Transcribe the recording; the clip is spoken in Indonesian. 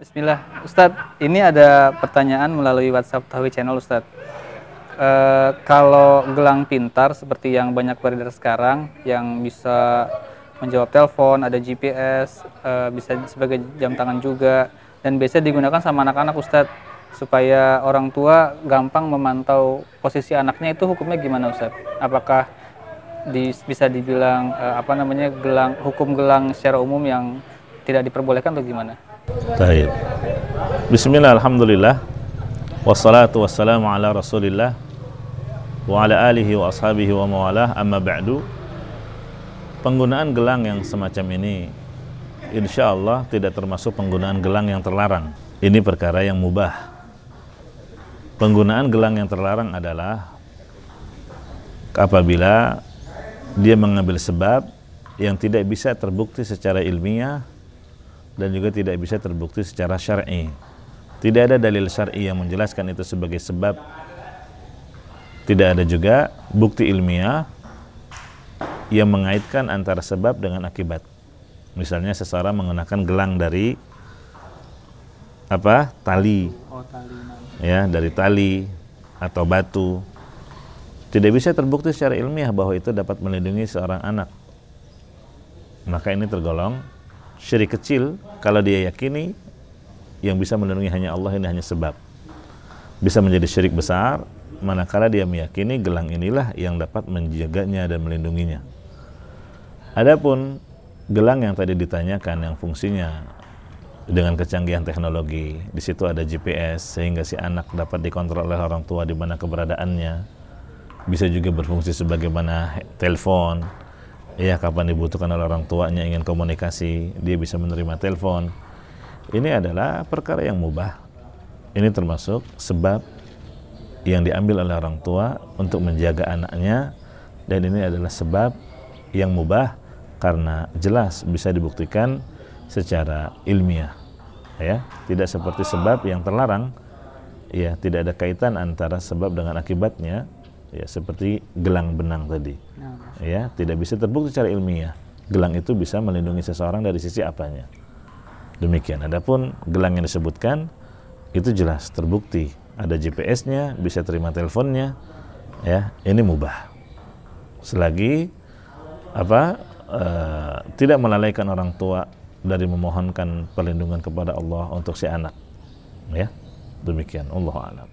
Bismillah, Ustadz, ini ada pertanyaan melalui WhatsApp Tawi Channel Ustadz. E, kalau gelang pintar seperti yang banyak beredar sekarang, yang bisa menjawab telepon, ada GPS, e, eh, bisa sebagai jam tangan juga, dan biasa digunakan sama anak-anak Ustadz, supaya orang tua gampang memantau posisi anaknya itu hukumnya gimana Ustadz? Apakah di, bisa dibilang e, apa namanya gelang hukum gelang secara umum yang tidak diperbolehkan atau gimana? Baik. Bismillah, Alhamdulillah. Wassalatu wassalamu ala rasulillah wa ala alihi wa ashabihi wa mawalah amma ba'du penggunaan gelang yang semacam ini insya Allah tidak termasuk penggunaan gelang yang terlarang ini perkara yang mubah penggunaan gelang yang terlarang adalah apabila dia mengambil sebab yang tidak bisa terbukti secara ilmiah dan juga tidak bisa terbukti secara syar'i. Tidak ada dalil syar'i yang menjelaskan itu sebagai sebab. Tidak ada juga bukti ilmiah yang mengaitkan antara sebab dengan akibat. Misalnya seseorang mengenakan gelang dari apa? tali. Oh, ya, dari tali atau batu. Tidak bisa terbukti secara ilmiah bahwa itu dapat melindungi seorang anak. Maka ini tergolong syirik kecil kalau dia yakini yang bisa melindungi hanya Allah ini hanya sebab bisa menjadi syirik besar manakala dia meyakini gelang inilah yang dapat menjaganya dan melindunginya adapun gelang yang tadi ditanyakan yang fungsinya dengan kecanggihan teknologi di situ ada GPS sehingga si anak dapat dikontrol oleh orang tua di mana keberadaannya bisa juga berfungsi sebagaimana telepon Iya, kapan dibutuhkan oleh orang tuanya ingin komunikasi, dia bisa menerima telepon. Ini adalah perkara yang mubah. Ini termasuk sebab yang diambil oleh orang tua untuk menjaga anaknya dan ini adalah sebab yang mubah karena jelas bisa dibuktikan secara ilmiah ya tidak seperti sebab yang terlarang ya tidak ada kaitan antara sebab dengan akibatnya ya seperti gelang benang tadi nah. ya tidak bisa terbukti secara ilmiah gelang itu bisa melindungi seseorang dari sisi apanya demikian adapun gelang yang disebutkan itu jelas terbukti ada GPS-nya bisa terima teleponnya ya ini mubah selagi apa uh, tidak melalaikan orang tua dari memohonkan perlindungan kepada Allah untuk si anak ya demikian Allah alam